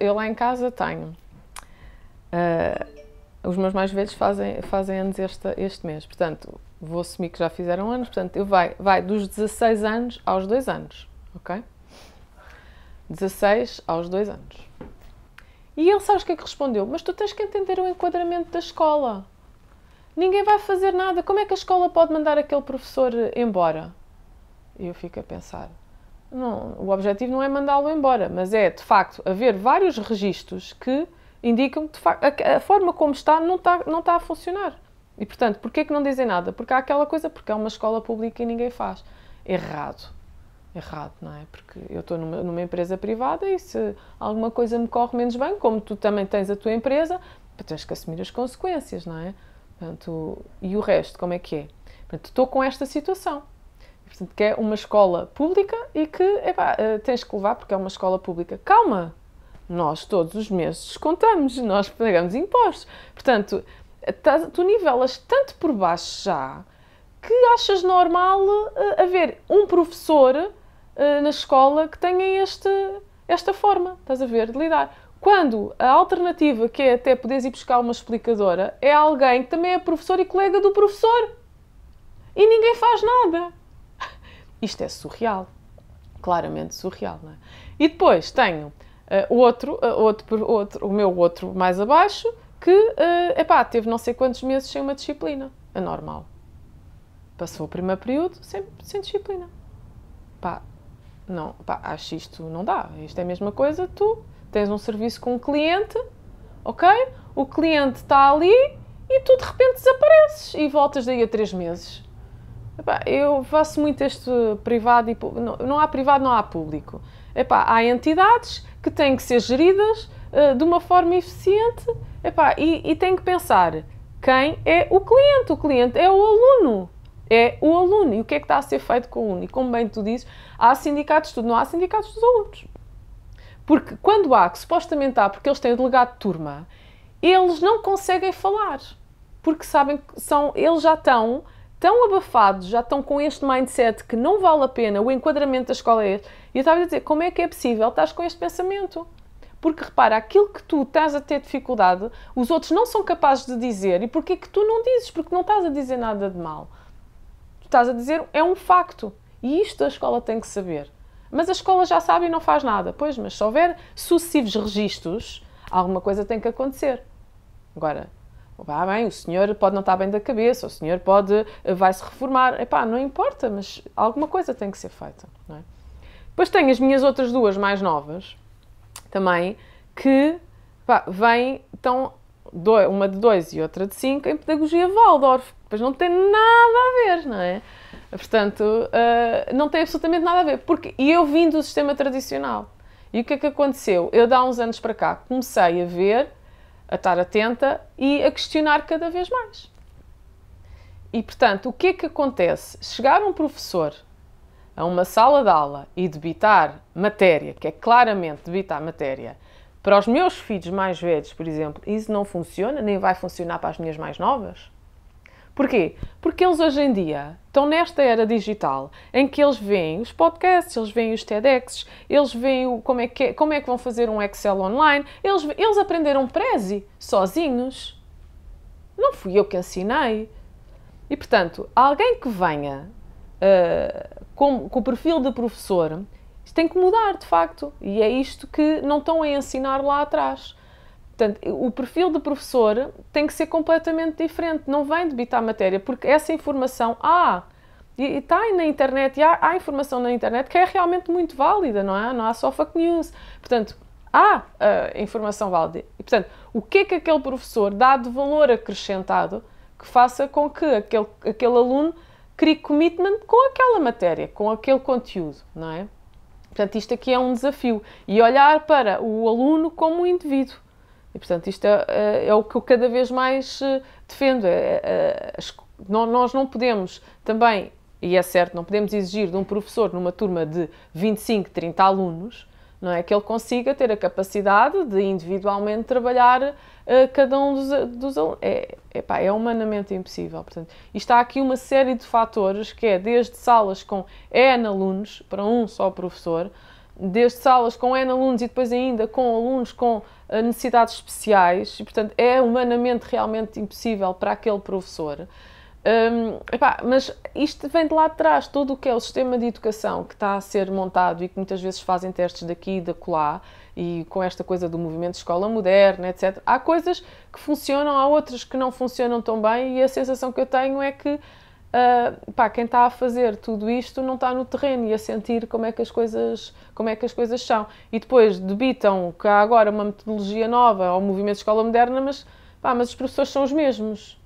Eu lá em casa tenho. Uh, os meus mais velhos fazem, fazem anos este, este mês, portanto, vou assumir que já fizeram anos, portanto, eu vai, vai dos 16 anos aos 2 anos, ok? 16 aos 2 anos. E ele sabes o que é que respondeu? Mas tu tens que entender o enquadramento da escola. Ninguém vai fazer nada. Como é que a escola pode mandar aquele professor embora? E eu fico a pensar, não, o objetivo não é mandá-lo embora, mas é, de facto, haver vários registros que indicam que facto, a, a, forma como está não, está não está a funcionar. E, portanto, porquê que não dizem nada? Porque há aquela coisa, porque é uma escola pública e ninguém faz. Errado. Errado, não é? Porque eu estou numa, numa empresa privada e se alguma coisa me corre menos bem, como tu também tens a tua empresa, tens que assumir as consequências, não é? Portanto, e o resto, como é que é? Portanto, estou com esta situação Portanto, que é uma escola pública e que epá, eh, tens que levar porque é uma escola pública. Calma! Nós todos os meses contamos nós pagamos impostos. Portanto, tu nivelas tanto por baixo já que achas normal eh, haver um professor eh, na escola que tenha este, esta forma, estás a ver, de lidar. Quando a alternativa, que é até poderes ir buscar uma explicadora, é alguém que também é professor e colega do professor. E ninguém faz nada. Isto é surreal. Claramente surreal, não é? E depois tenho uh, outro, uh, outro, outro, o meu outro mais abaixo, que, uh, epá, teve não sei quantos meses sem uma disciplina. É normal. Passou o primeiro período sem, sem disciplina. Pá, não, pá, acho isto não dá. Isto é a mesma coisa, tu tens um serviço com um cliente, ok? O cliente está ali e tu de repente desapareces e voltas daí a três meses. Epá, eu faço muito este privado e não, não há privado, não há público. Epá, há entidades que têm que ser geridas uh, de uma forma eficiente epá, e, e têm que pensar quem é o cliente. O cliente é o aluno. É o aluno. E o que é que está a ser feito com o aluno? E como bem tu dizes, há sindicatos de tudo, não há sindicatos dos alunos. Porque quando há, que supostamente há, porque eles têm o delegado de turma, eles não conseguem falar. Porque sabem que são, eles já estão tão abafados, já estão com este mindset que não vale a pena, o enquadramento da escola é este. E eu estava a dizer, como é que é possível estás com este pensamento? Porque repara, aquilo que tu estás a ter dificuldade, os outros não são capazes de dizer. E porquê que tu não dizes? Porque não estás a dizer nada de mal. Tu estás a dizer, é um facto. E isto a escola tem que saber. Mas a escola já sabe e não faz nada. Pois, mas se houver sucessivos registros, alguma coisa tem que acontecer. Agora, ah, bem, o senhor pode não estar bem da cabeça, o senhor pode, eh, vai se reformar. Epá, não importa, mas alguma coisa tem que ser feita. Não é? Depois tenho as minhas outras duas mais novas, também, que vêm, estão uma de 2 e outra de 5 em pedagogia Waldorf. Depois não tem nada a ver, não é? Portanto, uh, não tem absolutamente nada a ver. Porque, e eu vim do sistema tradicional. E o que é que aconteceu? Eu, de há uns anos para cá, comecei a ver a estar atenta e a questionar cada vez mais. E portanto, o que é que acontece? Chegar um professor a uma sala de aula e debitar matéria, que é claramente debitar matéria, para os meus filhos mais velhos, por exemplo, isso não funciona, nem vai funcionar para as minhas mais novas. Porquê? Porque eles hoje em dia estão nesta era digital em que eles veem os podcasts, eles veem os TEDx, eles veem o, como, é que é, como é que vão fazer um Excel online, eles, eles aprenderam Prezi sozinhos. Não fui eu que ensinei. E portanto, alguém que venha uh, com, com o perfil de professor, tem que mudar de facto. E é isto que não estão a ensinar lá atrás. Portanto, o perfil do professor tem que ser completamente diferente, não vem debitar matéria, porque essa informação há. Ah, e está aí na internet, e há, há, informação na internet que é realmente muito válida, não é? Não há só fake news. Portanto, há uh, informação válida. E, portanto, o que é que aquele professor dá de valor acrescentado que faça com que aquele, aquele aluno crie commitment com aquela matéria, com aquele conteúdo, não é? Portanto, isto aqui é um desafio. E olhar para o aluno como um indivíduo e, portanto, isto é, eh, é, o que eu cada vez mais eh, defendo. É, é, é as, não, nós não podemos também, e é certo, não podemos exigir de um professor numa turma de 25, 30 alunos, não é? Que ele consiga ter a capacidade de individualmente trabalhar uh, cada um dos, alunos. É, epá, é humanamente impossível. Portanto, está aqui uma série de fatores que é desde salas com N alunos para um só professor, desde salas com N alunos e depois ainda com alunos com eh, necessidades especiais, e portanto é humanamente realmente impossível para aquele professor. Um, epá, mas isto vem de lá de trás, todo o que é o sistema de educação que está a ser montado e que muitas vezes fazem testes daqui e da colá, e com esta coisa do movimento de escola moderna, etc. Há coisas que funcionam, há outras que não funcionam tão bem, e a sensação que eu tenho é que uh, pá, quem está a fazer tudo isto não está no terreno e a sentir como é que as coisas, como é que as coisas são. E depois debitam que há agora uma metodologia nova ao movimento de escola moderna, mas, pá, mas os professores são os mesmos.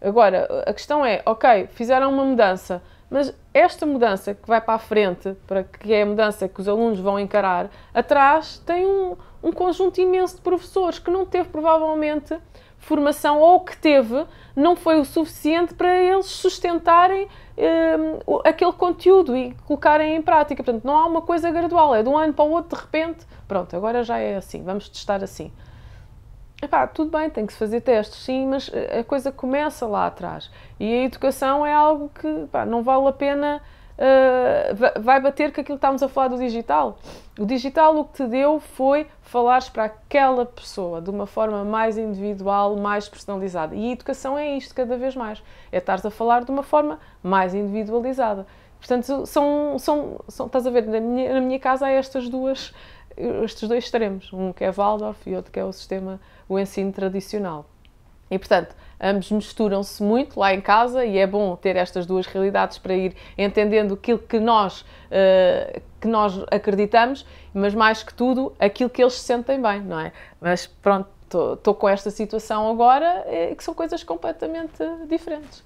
Agora, a questão é, ok, fizeram uma mudança, mas esta mudança que vai para a frente, para que é a mudança que os alunos vão encarar, atrás tem um, um conjunto imenso de professores que não teve provavelmente formação ou que teve não foi o suficiente para eles sustentarem hum, aquele conteúdo e colocarem em prática. Portanto, não há uma coisa gradual, é de um ano para o outro, de repente, pronto, agora já é assim, vamos testar assim. Epá, tudo bem, tem que se fazer testes, sim, mas eh, a coisa começa lá atrás. E a educação é algo que epá, não vale a pena uh, vai bater com aquilo que estávamos a falar do digital. O digital o que te deu foi falares para aquela pessoa de uma forma mais individual, mais personalizada. E a educação é isto cada vez mais. É estares a falar de uma forma mais individualizada. Portanto, são, são, são estás a ver, na minha, na minha casa há estas duas, estes dois extremos. Um que é Waldorf e outro que é o sistema, o ensino tradicional. E portanto, ambos misturam-se muito lá em casa e é bom ter estas duas realidades para ir entendendo aquilo que nós, uh, que nós acreditamos, mas mais que tudo aquilo que eles se sentem bem, não é? Mas pronto, estou com esta situação agora, é, que são coisas completamente diferentes.